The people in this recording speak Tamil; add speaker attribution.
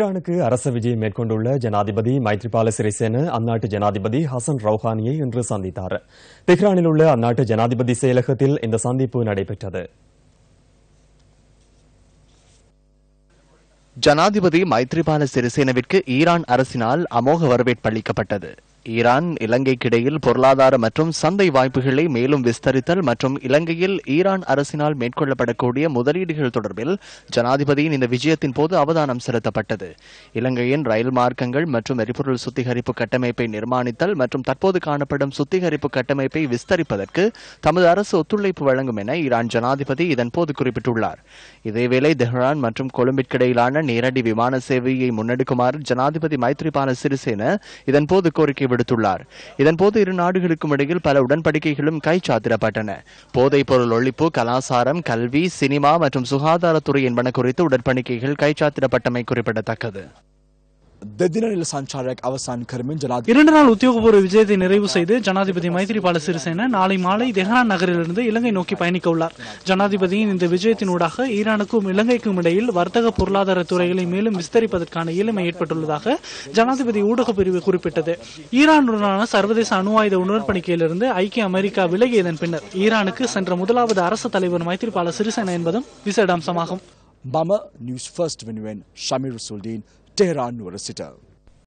Speaker 1: ஈரானுக்கு அரச விஜயம் மேற்கொண்டுள்ள ஜனாதிபதி மைத்ரிபால சிறிசேன அந்நாட்டு ஜனாதிபதி ஹசன் ரவுஹானியை இன்று சந்தித்தார் தெஹ்ரானில் உள்ள அந்நாட்டு ஜனாதிபதி செயலகத்தில் இந்த சந்திப்பு நடைபெற்றது ஜனாதிபதி
Speaker 2: மைத்ரிபால சிறிசேனவிற்கு ஈரான் அரசினால் அமோக வரவேற்பு அளிக்கப்பட்டது ஈரான் இலங்கைக்கிடையில் பொருளாதார மற்றும் சந்தை வாய்ப்புகளை மேலும் விஸ்தரித்தல் மற்றும் இலங்கையில் ஈரான் அரசினால் மேற்கொள்ளப்படக்கூடிய முதலீடுகள் தொடர்பில் ஜனாதிபதியின் இந்த விஜயத்தின் போது அவதானம் செலுத்தப்பட்டது இலங்கையின் ரயில் மார்க்கங்கள் மற்றும் எரிபொருள் சுத்திகரிப்பு கட்டமைப்பை நிர்மாணித்தல் மற்றும் தற்போது காணப்படும் சுத்திகரிப்பு கட்டமைப்பை விஸ்தரிப்பதற்கு தமது அரசு ஒத்துழைப்பு வழங்கும் என ஈரான் ஜனாதிபதி இதன்போது குறிப்பிட்டுள்ளார் இதேவேளை தெஹ்ரான் மற்றும் கொழும்பிற்கிடையிலான நேரடி விமான சேவையை முன்னெடுக்குமாறு ஜனாதிபதி மைத்ரிபால சிறிசேன இதன்போது கோரிக்கை விடுத்துள்ளார் இதன்போது இரு நாடுகளுக்கும் இடையில் பல உடன்படிக்கைகளும் கைச்சாத்திடப்பட்டன போதைப் பொருள் ஒழிப்பு கலாசாரம் கல்வி சினிமா மற்றும் சுகாதாரத்துறை என்பன குறித்து உடன்படிக்கைகள் கைச்சாத்திடப்பட்டமை குறிப்பிடத்தக்கது
Speaker 3: දෙදිනනිල සංචාරයක් අවසන් කරමින් ජනාධිපති இரண்டு நாள் உத்தியோகபூர்வ விஜயத்தை நிறைவு செய்து ஜனாதிபதி மைத்திரிபால சிறிசேன நாளை மாலை தெஹ்ரான் நகரிலிருந்து இலங்கை நோக்கி பயணிக்க உள்ளார் ஜனாதிபதியின் இந்த விஜயத்தினூடாக ஈரானுக்கும் இலங்கைக்கும் இடையில் வர்த்தக பொருளாதார துறைகளை மேலும் விஸ்தரிப்பதற்கான இயலுமை ஏற்பட்டுள்ளதாக ஜனாதிபதி ஊடக பிரிவு குறிப்பிட்டது ஈரானுடனான சர்வதேச அணு ஆயுத உடன்படிக்கையிலிருந்து ஐக்கிய அமெரிக்கா விலகியதன் பின்னர் ஈரானுக்கு சென்ற முதலாவது அரசு தலைவர் மைத்திரிபால
Speaker 2: சிறிசேன என்பதும் விசேட அம்சமாகும் Bama news first Venuan Shamir Suldeen Tehran University.